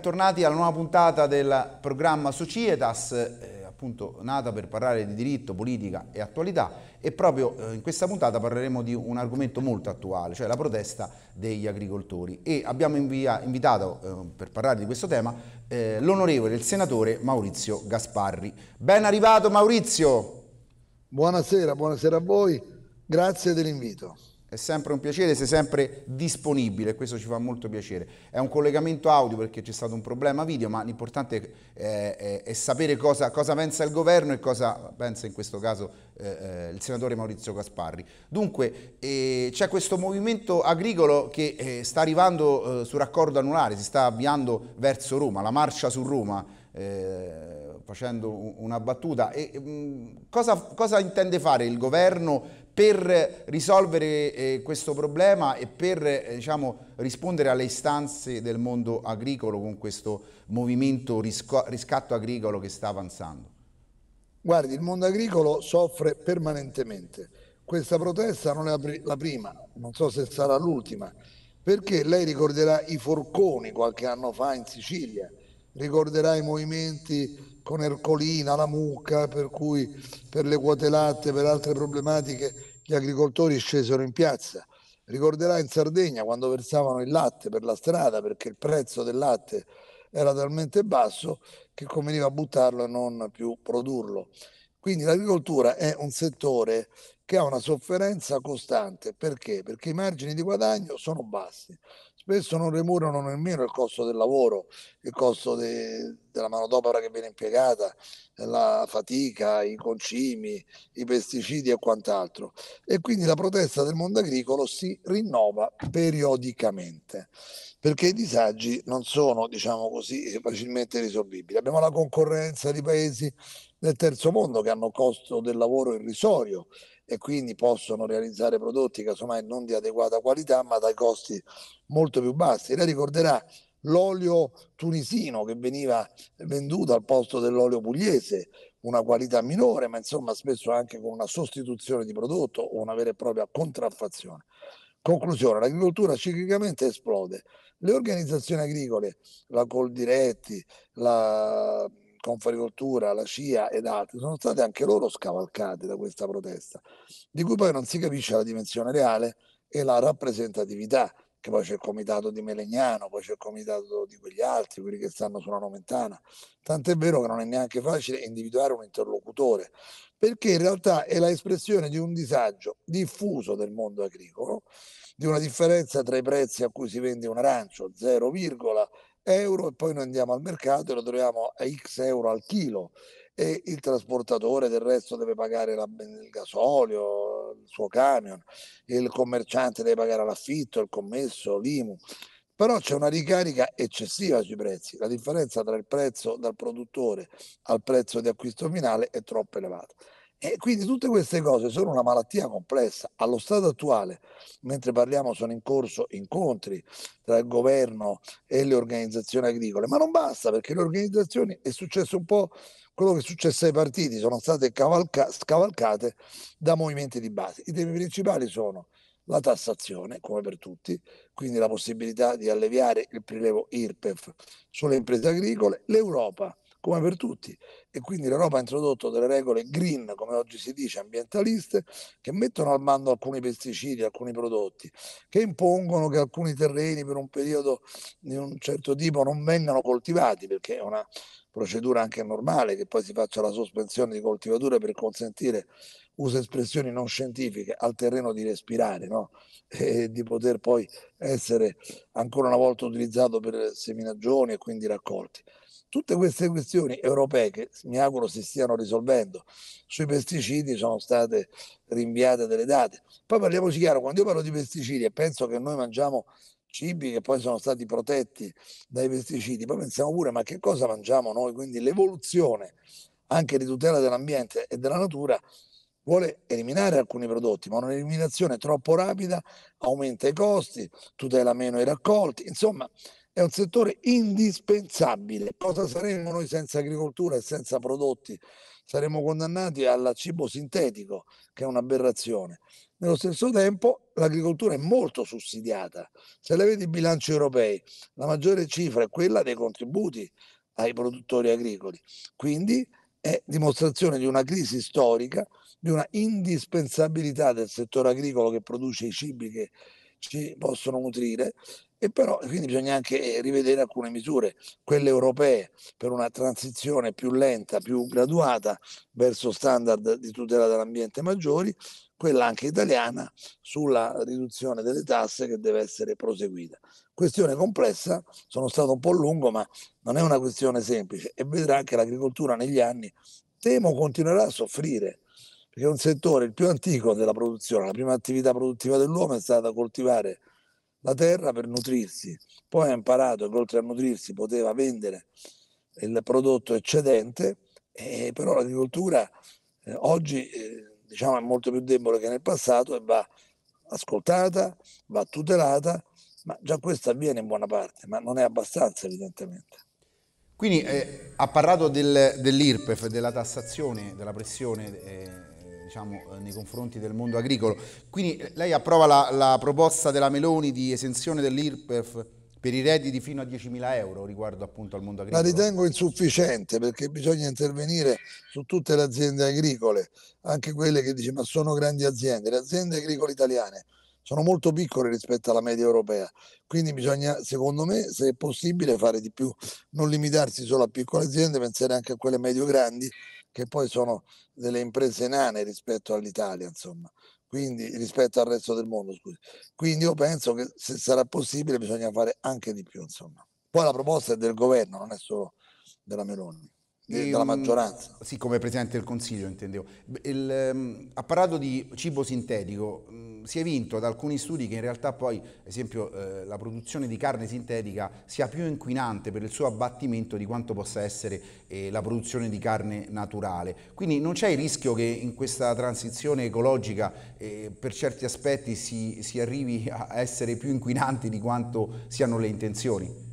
Bentornati alla nuova puntata del programma Societas, eh, appunto nata per parlare di diritto, politica e attualità e proprio eh, in questa puntata parleremo di un argomento molto attuale, cioè la protesta degli agricoltori e abbiamo invia, invitato eh, per parlare di questo tema eh, l'onorevole, il senatore Maurizio Gasparri. Ben arrivato Maurizio! Buonasera, buonasera a voi, grazie dell'invito. È sempre un piacere, sei sempre disponibile, questo ci fa molto piacere. È un collegamento audio perché c'è stato un problema video, ma l'importante è, è, è sapere cosa, cosa, pensa il governo e cosa pensa in questo caso eh, eh il senatore Maurizio Gasparri. Dunque, eh, c'è questo movimento agricolo che eh, sta arrivando eh, su raccordo anulare, si sta avviando verso Roma, la marcia su Roma, eh, facendo una battuta. E, mh, mm, cosa, cosa intende fare il governo per risolvere eh, questo problema e per eh, diciamo, rispondere alle istanze del mondo agricolo con questo movimento riscatto agricolo che sta avanzando? Guardi, il mondo agricolo soffre permanentemente. Questa protesta non è la prima, non so se sarà l'ultima, perché lei ricorderà i forconi qualche anno fa in Sicilia, ricorderà i movimenti con Ercolina, la mucca, per cui per le quote latte, per altre problematiche gli agricoltori scesero in piazza. Ricorderà in Sardegna quando versavano il latte per la strada perché il prezzo del latte era talmente basso che conveniva buttarlo e non più produrlo. Quindi l'agricoltura è un settore che ha una sofferenza costante. Perché? Perché i margini di guadagno sono bassi. Spesso non remunerano nemmeno il costo del lavoro, il costo de- della manodopera che viene impiegata, la fatica, i concimi, i pesticidi e quant'altro. E quindi la protesta del mondo agricolo si rinnova periodicamente perché i disagi non sono, diciamo così, facilmente risolvibili. Abbiamo la concorrenza di paesi del terzo mondo che hanno costo del lavoro irrisorio e quindi possono realizzare prodotti casomai non di adeguata qualità ma dai costi molto più bassi. Lei ricorderà l'olio tunisino che veniva venduto al posto dell'olio pugliese, una qualità minore, ma insomma spesso anche con una sostituzione di prodotto o una vera e propria contraffazione. Conclusione, l'agricoltura ciclicamente esplode. Le organizzazioni agricole, la Coldiretti, la Confagricoltura, la CIA ed altre, sono state anche loro scavalcate da questa protesta, di cui poi non si capisce la dimensione reale e la rappresentatività che poi c'è il comitato di Melegnano, poi c'è il comitato di quegli altri, quelli che stanno sulla Nomentana. Tant'è vero che non è neanche facile individuare un interlocutore, perché in realtà è l'espressione di un disagio diffuso del mondo agricolo, di una differenza tra i prezzi a cui si vende un arancio, 0, euro, e poi noi andiamo al mercato e lo troviamo a x euro al chilo e il trasportatore del resto deve pagare la, il gasolio, il suo camion, il commerciante deve pagare l'affitto, il commesso, l'IMU. Però c'è una ricarica eccessiva sui prezzi, la differenza tra il prezzo dal produttore al prezzo di acquisto finale è troppo elevata. E quindi tutte queste cose sono una malattia complessa. Allo stato attuale, mentre parliamo, sono in corso incontri tra il governo e le organizzazioni agricole, ma non basta perché le organizzazioni è successo un po' quello che è successo ai partiti sono state cavalca- scavalcate da movimenti di base. I temi principali sono la tassazione, come per tutti, quindi la possibilità di alleviare il prelevo IRPEF sulle imprese agricole, l'Europa, come per tutti. E quindi l'Europa ha introdotto delle regole green, come oggi si dice, ambientaliste, che mettono al mando alcuni pesticidi, alcuni prodotti, che impongono che alcuni terreni per un periodo di un certo tipo non vengano coltivati, perché è una procedura anche normale che poi si faccia la sospensione di coltivature per consentire usa espressioni non scientifiche al terreno di respirare no? e di poter poi essere ancora una volta utilizzato per seminagioni e quindi raccolti. Tutte queste questioni europee che mi auguro si stiano risolvendo sui pesticidi sono state rinviate delle date. Poi parliamoci chiaro, quando io parlo di pesticidi e penso che noi mangiamo cibi che poi sono stati protetti dai pesticidi, poi pensiamo pure ma che cosa mangiamo noi? Quindi l'evoluzione anche di tutela dell'ambiente e della natura vuole eliminare alcuni prodotti, ma un'eliminazione troppo rapida aumenta i costi, tutela meno i raccolti, insomma è un settore indispensabile. Cosa saremmo noi senza agricoltura e senza prodotti? Saremmo condannati al cibo sintetico, che è un'aberrazione. Nello stesso tempo l'agricoltura è molto sussidiata. Se le vedi i bilanci europei, la maggiore cifra è quella dei contributi ai produttori agricoli. Quindi è dimostrazione di una crisi storica, di una indispensabilità del settore agricolo che produce i cibi che ci possono nutrire e però quindi bisogna anche eh, rivedere alcune misure, quelle europee per una transizione più lenta, più graduata verso standard di tutela dell'ambiente maggiori, quella anche italiana sulla riduzione delle tasse che deve essere proseguita. Questione complessa, sono stato un po' lungo, ma non è una questione semplice e vedrà che l'agricoltura negli anni temo continuerà a soffrire perché è un settore il più antico della produzione. La prima attività produttiva dell'uomo è stata coltivare la terra per nutrirsi, poi ha imparato che oltre a nutrirsi poteva vendere il prodotto eccedente, eh, però l'agricoltura eh, oggi eh, diciamo, è molto più debole che nel passato e va ascoltata, va tutelata, ma già questo avviene in buona parte, ma non è abbastanza evidentemente. Quindi eh, ha parlato del, dell'IRPEF, della tassazione, della pressione eh, diciamo, eh, nei confronti del mondo agricolo. Quindi eh, lei approva la, la proposta della Meloni di esenzione dell'IRPEF per i redditi fino a 10.000 euro riguardo appunto al mondo agricolo? La ritengo insufficiente perché bisogna intervenire su tutte le aziende agricole, anche quelle che dice ma sono grandi aziende, le aziende agricole italiane sono molto piccole rispetto alla media europea, quindi bisogna secondo me se è possibile fare di più, non limitarsi solo a piccole aziende, pensare anche a quelle medio grandi che poi sono delle imprese nane rispetto all'Italia, insomma, quindi rispetto al resto del mondo, scusi. Quindi io penso che se sarà possibile bisogna fare anche di più, insomma. Poi la proposta è del governo, non è solo della Meloni della mm, maggioranza. Sì, come Presidente del Consiglio intendevo. Il, um, ehm, ha parlato di cibo sintetico, um, si è vinto da alcuni studi che in realtà poi, ad esempio, uh, la produzione di carne sintetica sia più inquinante per il suo abbattimento di quanto possa essere eh, la produzione di carne naturale. Quindi non c'è il rischio che in questa transizione ecologica eh, per certi aspetti si, si arrivi a essere più inquinanti di quanto siano le intenzioni?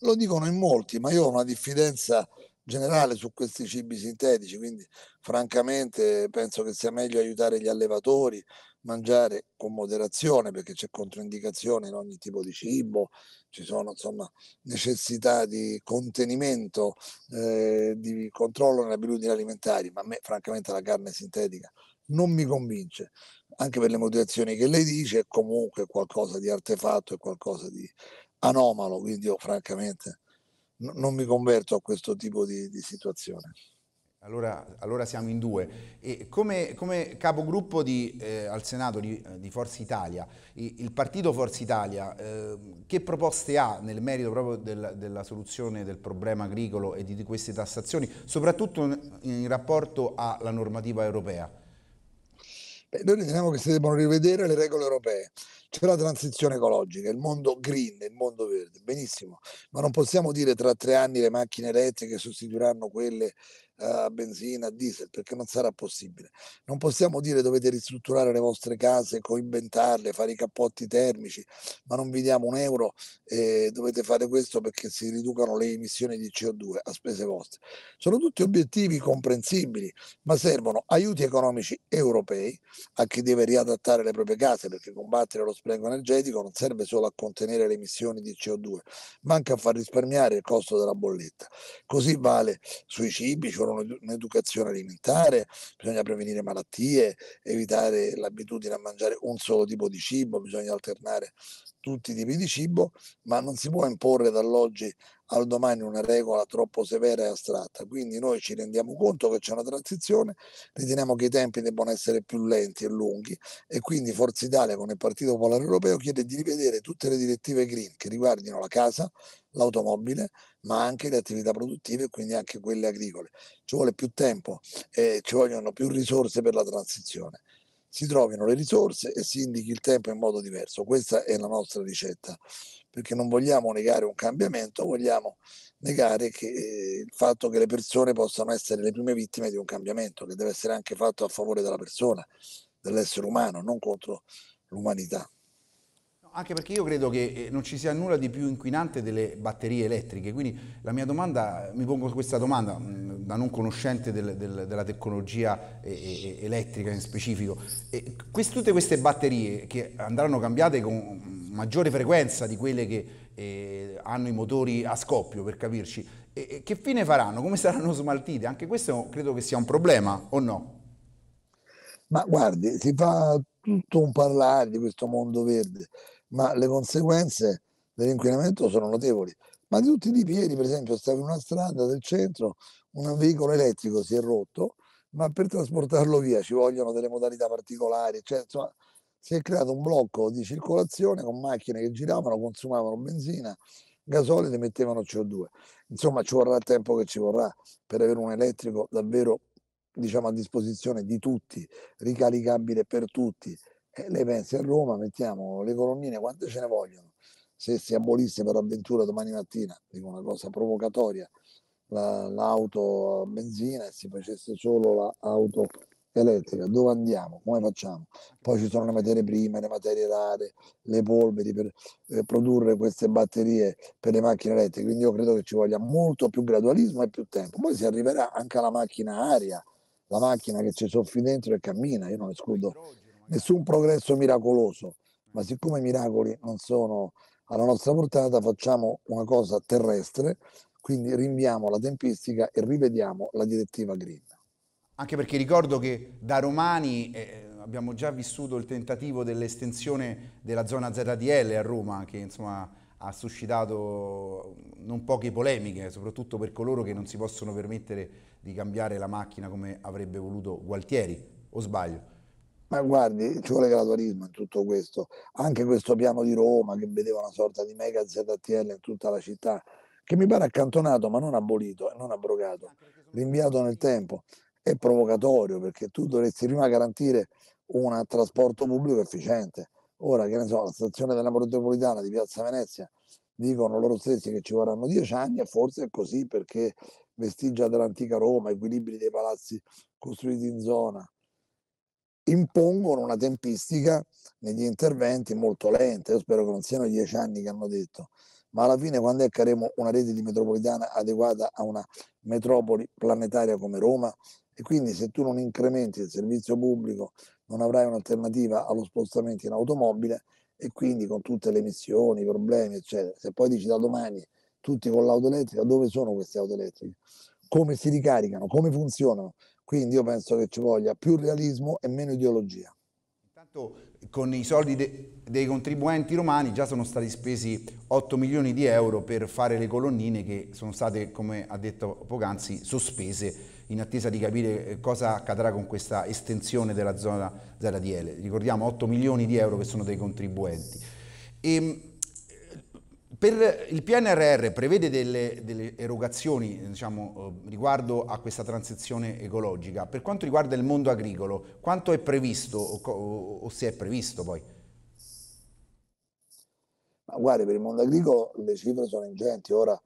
Lo dicono in molti, ma io ho una diffidenza generale su questi cibi sintetici, quindi francamente penso che sia meglio aiutare gli allevatori, a mangiare con moderazione perché c'è controindicazione in ogni tipo di cibo, ci sono insomma necessità di contenimento, eh, di controllo nelle abitudini alimentari, ma a me francamente la carne sintetica non mi convince, anche per le motivazioni che lei dice, è comunque qualcosa di artefatto, è qualcosa di anomalo, quindi io francamente non mi converto a questo tipo di, di situazione. Allora, allora, siamo in due. Come, come, capogruppo di, eh, al Senato di, eh, di, Forza Italia, il partito Forza Italia eh, che proposte ha nel merito proprio del, della soluzione del problema agricolo e di, di queste tassazioni, soprattutto in, in, rapporto alla normativa europea? Beh, noi riteniamo che si debbano rivedere le regole europee c'è la transizione ecologica, il mondo green, il mondo verde, benissimo, ma non possiamo dire tra tre anni le macchine elettriche sostituiranno quelle eh, a benzina, a diesel, perché non sarà possibile. Non possiamo dire dovete ristrutturare le vostre case, coinventarle, fare i cappotti termici, ma non vi diamo un euro e eh, dovete fare questo perché si riducano le emissioni di CO2 a spese vostre. Sono tutti obiettivi comprensibili, ma servono aiuti economici europei a chi deve riadattare le proprie case perché combattere lo spreco energetico non serve solo a contenere le emissioni di CO2, ma anche a far risparmiare il costo della bolletta. Così vale sui cibi, ci vuole un'educazione alimentare, bisogna prevenire malattie, evitare l'abitudine a mangiare un solo tipo di cibo, bisogna alternare tutti i tipi di cibo, ma non si può imporre dall'oggi al domani una regola troppo severa e astratta. Quindi noi ci rendiamo conto che c'è una transizione, riteniamo che i tempi debbano essere più lenti e lunghi e quindi Forza Italia con il Partito Popolare Europeo chiede di rivedere tutte le direttive green che riguardino la casa, l'automobile, ma anche le attività produttive e quindi anche quelle agricole. Ci vuole più tempo e ci vogliono più risorse per la transizione si trovino le risorse e si indichi il tempo in modo diverso. Questa è la nostra ricetta perché non vogliamo negare un cambiamento, vogliamo negare che, eh, il fatto che le persone possano essere le prime vittime di un cambiamento, che deve essere anche fatto a favore della persona, dell'essere umano, non contro l'umanità. Anche perché io credo che eh, non ci sia nulla di più inquinante delle batterie elettriche, quindi la mia domanda, mi pongo questa domanda mm, da non conoscente del, del, della tecnologia eh, eh, elettrica in specifico, e, tutte queste batterie che andranno cambiate con maggiore frequenza di quelle che eh, hanno i motori a scoppio, per capirci, e, e che fine faranno? Come saranno smaltite? Anche questo credo che sia un problema, o no? Ma guardi, si fa tutto un parlare di questo mondo verde, ma le conseguenze dell'inquinamento sono notevoli. Ma di tutti i tipi, ieri per esempio stavo in una strada del centro, un veicolo elettrico si è rotto, ma per trasportarlo via ci vogliono delle modalità particolari, cioè insomma, si è creato un blocco di circolazione con macchine che giravano, consumavano benzina, gasolio e mettevano CO2. Insomma, ci vorrà il tempo che ci vorrà per avere un elettrico davvero diciamo, a disposizione di tutti, ricaricabile per tutti. E eh, lei pensa a Roma, mettiamo le colonnine quante ce ne vogliono. Se si abolisse per avventura domani mattina, dico una cosa provocatoria, la, l'auto a benzina e si facesse solo l'auto la elettrica, dove andiamo, come facciamo? Poi ci sono le materie prime, le materie rare, le polveri per eh, produrre queste batterie per le macchine elettriche, quindi io credo che ci voglia molto più gradualismo e più tempo. Poi si arriverà anche alla macchina aria, la macchina che ci soffi dentro e cammina, io non escludo nessun progresso miracoloso, ma siccome i miracoli non sono alla nostra portata, facciamo una cosa terrestre, quindi rinviamo la tempistica e rivediamo la direttiva Green. Anche perché ricordo che da Romani eh, abbiamo già vissuto il tentativo dell'estensione della zona ZDL a Roma, che insomma ha suscitato non poche polemiche, soprattutto per coloro che non si possono permettere di cambiare la macchina come avrebbe voluto Gualtieri, o sbaglio? Ma guardi, ci vuole gradualismo in tutto questo. Anche questo piano di Roma che vedeva una sorta di mega ZTL in tutta la città, che mi pare accantonato ma non abolito, non abrogato, rinviato nel tempo è provocatorio perché tu dovresti prima garantire un trasporto pubblico efficiente. Ora, che ne so, la stazione della metropolitana di Piazza Venezia dicono loro stessi che ci vorranno dieci anni e forse è così perché vestigia dell'antica Roma, equilibri dei palazzi costruiti in zona, impongono una tempistica negli interventi molto lenta. Io spero che non siano dieci anni che hanno detto, ma alla fine quando è che avremo una rete di metropolitana adeguata a una metropoli planetaria come Roma e quindi se tu non incrementi il servizio pubblico non avrai un'alternativa allo spostamento in automobile e quindi con tutte le emissioni, i problemi, eccetera. Se poi dici da domani tutti con l'auto elettrica, dove sono queste auto elettriche? Come si ricaricano? Come funzionano? Quindi io penso che ci voglia più realismo e meno ideologia. Intanto con i soldi de dei contribuenti romani già sono stati spesi 8 milioni di euro per fare le colonnine che sono state, come ha detto poc'anzi, sospese in attesa di capire eh, cosa accadrà con questa estensione della zona ZDL. Ricordiamo 8 milioni di euro che sono dei contribuenti. E, ehm, per il PNRR prevede delle, delle erogazioni eh, diciamo, eh, riguardo a questa transizione ecologica. Per quanto riguarda il mondo agricolo, quanto è previsto o, o, se è previsto poi? Ma guardi, per il mondo agricolo le cifre sono ingenti. Ora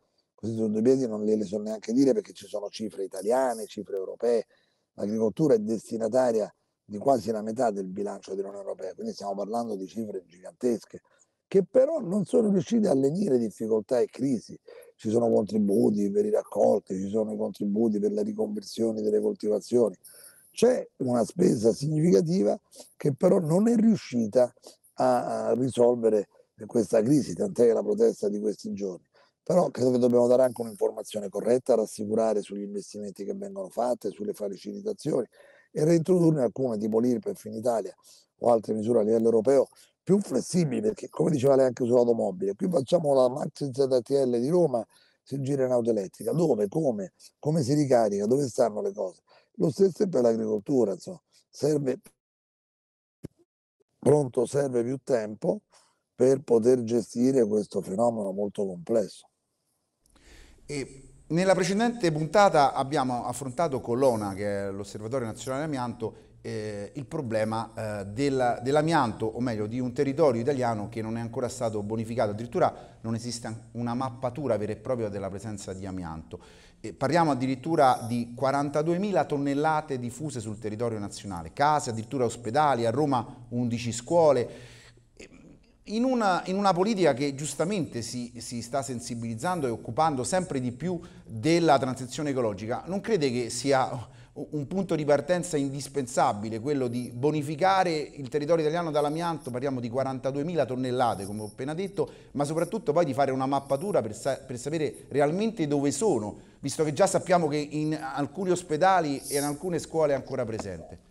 Così su due piedi non le so neanche dire perché ci sono cifre italiane, cifre europee. L'agricoltura è destinataria di quasi la metà del bilancio dell'Unione Europea, quindi stiamo parlando di cifre gigantesche che però non sono riuscite a lenire difficoltà e crisi. Ci sono contributi per i raccolti, ci sono i contributi per la riconversione delle coltivazioni. C'è una spesa significativa che però non è riuscita a risolvere questa crisi, tant'è che la protesta di questi giorni. Però credo che dobbiamo dare anche un'informazione corretta, rassicurare sugli investimenti che vengono fatti, sulle facilitazioni e reintrodurne alcune tipo l'IRPEF in Italia o altre misure a livello europeo più flessibili, perché come diceva lei anche sull'automobile, qui facciamo la Max ZTL di Roma, si gira in auto elettrica, dove, come, come si ricarica, dove stanno le cose. Lo stesso è per l'agricoltura, insomma, serve pronto serve più tempo per poter gestire questo fenomeno molto complesso. E nella precedente puntata abbiamo affrontato con l'ONA, che è l'Osservatorio Nazionale Amianto, eh, il problema eh, del, dell'amianto, o meglio di un territorio italiano che non è ancora stato bonificato, addirittura non esiste una mappatura vera e propria della presenza di amianto. Eh, parliamo addirittura di 42.000 tonnellate diffuse sul territorio nazionale, case, addirittura ospedali, a Roma 11 scuole. In una, in una, politica che giustamente si, si, sta sensibilizzando e occupando sempre di più della transizione ecologica, non crede che sia un punto di partenza indispensabile quello di bonificare il territorio italiano dall'amianto, parliamo di 42.000 tonnellate come ho appena detto, ma soprattutto poi di fare una mappatura per, sa per sapere realmente dove sono, visto che già sappiamo che in alcuni ospedali e in alcune scuole è ancora presente.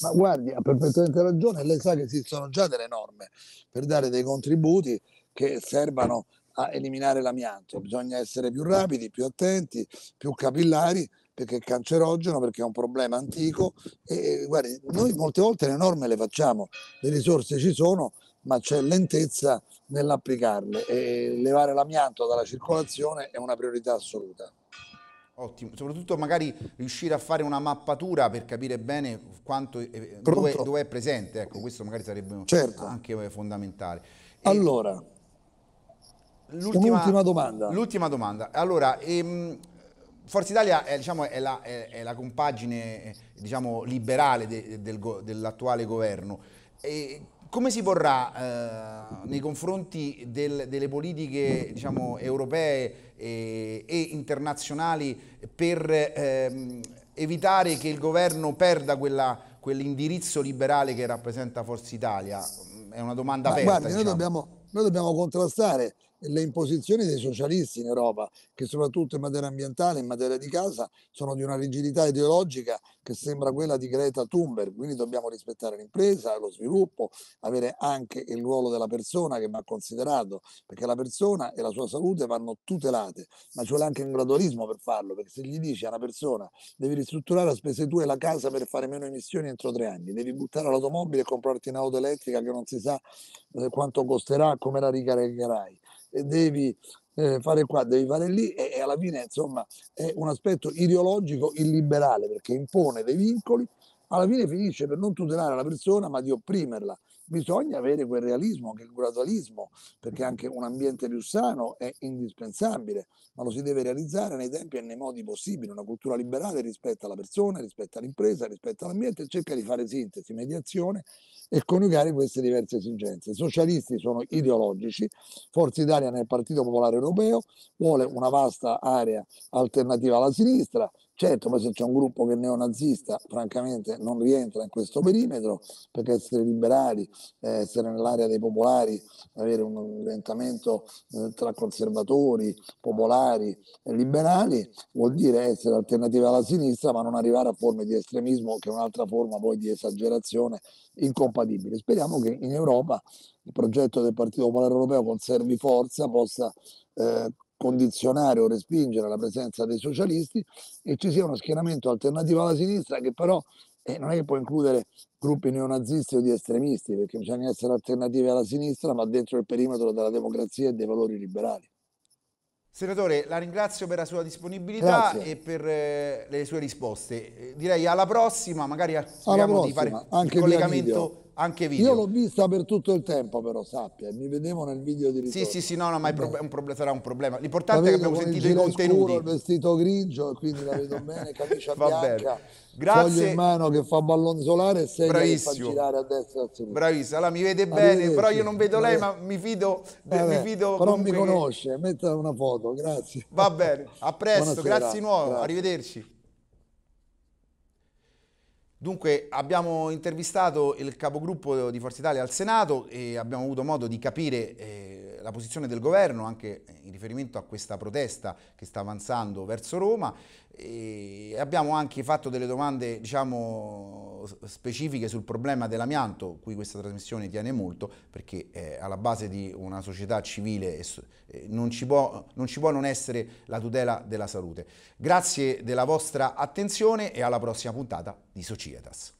Ma guardi, ha perfettamente ragione, lei sa che esistono già delle norme per dare dei contributi che servano a eliminare l'amianto. Bisogna essere più rapidi, più attenti, più capillari perché è cancerogeno, perché è un problema antico e guardi, noi molte volte le norme le facciamo, le risorse ci sono, ma c'è lentezza nell'applicarle e levare l'amianto dalla circolazione è una priorità assoluta. Ottimo, soprattutto magari riuscire a fare una mappatura per capire bene quanto, eh, dove, dove, è presente, ecco, questo magari sarebbe certo. anche eh, fondamentale. E allora, l'ultima, domanda. L'ultima domanda. Allora, ehm, Forza Italia è, diciamo, è, la, è, è la, compagine eh, diciamo, liberale de, del, dell'attuale governo. E come si porrà eh, nei confronti del, delle politiche diciamo, europee e, eh, e, internazionali per ehm, evitare che il governo perda quell'indirizzo quell liberale che rappresenta Forza Italia? È una domanda Ma aperta. Guardi, diciamo. noi, dobbiamo, noi dobbiamo contrastare le imposizioni dei socialisti in Europa, che soprattutto in materia ambientale, in materia di casa, sono di una rigidità ideologica che sembra quella di Greta Thunberg. Quindi dobbiamo rispettare l'impresa, lo sviluppo, avere anche il ruolo della persona che va considerato, perché la persona e la sua salute vanno tutelate, ma ci vuole anche un gradualismo per farlo, perché se gli dici a una persona devi ristrutturare a spese tue la casa per fare meno emissioni entro tre anni, devi buttare l'automobile e comprarti un'auto elettrica che non si sa eh, quanto costerà, come la ricaricherai devi eh, fare qua, devi fare lì e, e, alla fine insomma è un aspetto ideologico illiberale perché impone dei vincoli, alla fine finisce per non tutelare la persona ma di opprimerla bisogna avere quel realismo, che il gradualismo, perché anche un ambiente più sano è indispensabile, ma lo si deve realizzare nei tempi e nei modi possibili. Una cultura liberale rispetta la persona, rispetta l'impresa, rispetta l'ambiente, cerca di fare sintesi, mediazione e coniugare queste diverse esigenze. I socialisti sono ideologici, Forza Italia nel Partito Popolare Europeo vuole una vasta area alternativa alla sinistra, Certo, ma se c'è un gruppo che è neonazista, francamente non rientra in questo perimetro, perché essere liberali, eh, essere nell'area dei popolari, avere un orientamento eh, tra conservatori, popolari e liberali, vuol dire essere alternativa alla sinistra, ma non arrivare a forme di estremismo che è un'altra forma poi di esagerazione incompatibile. Speriamo che in Europa il progetto del Partito Popolare Europeo conservi forza, possa eh, condizionare o respingere la presenza dei socialisti e ci sia uno schieramento alternativo alla sinistra che però eh, non è che può includere gruppi neonazisti o di estremisti perché bisogna essere alternative alla sinistra ma dentro il perimetro della democrazia e dei valori liberali. Senatore, la ringrazio per la sua disponibilità Grazie. e per eh, le sue risposte. Eh, direi alla prossima, magari speriamo prossima, di fare un collegamento anche video. Io l'ho vista per tutto il tempo, però sappia, mi vedevo nel video di ritorno. Sì, sì, sì, no, no ma un proble- sarà un problema. L'importante è che abbiamo sentito i contenuti. Scuro, il vestito grigio, quindi la vedo bene, camicia Va bianca. Grazie. in mano che fa ballonzolare solare e segna Bravissimo. che fa girare a destra e a sinistra. Bravissimo, allora mi vede bene, però io non vedo lei, ma mi fido. Eh mi fido però mi conosce, metta una foto, grazie. Va bene, a presto, Buonasera. grazie nuovo, grazie. arrivederci. Dunque abbiamo intervistato il capogruppo di Forza Italia al Senato e abbiamo avuto modo di capire eh, la posizione del governo anche in riferimento a questa protesta che sta avanzando verso Roma. E abbiamo anche fatto delle domande diciamo, specifiche sul problema dell'amianto, cui questa trasmissione tiene molto, perché è alla base di una società civile non ci, può, non, ci può non essere la tutela della salute. Grazie della vostra attenzione e alla prossima puntata di Societas.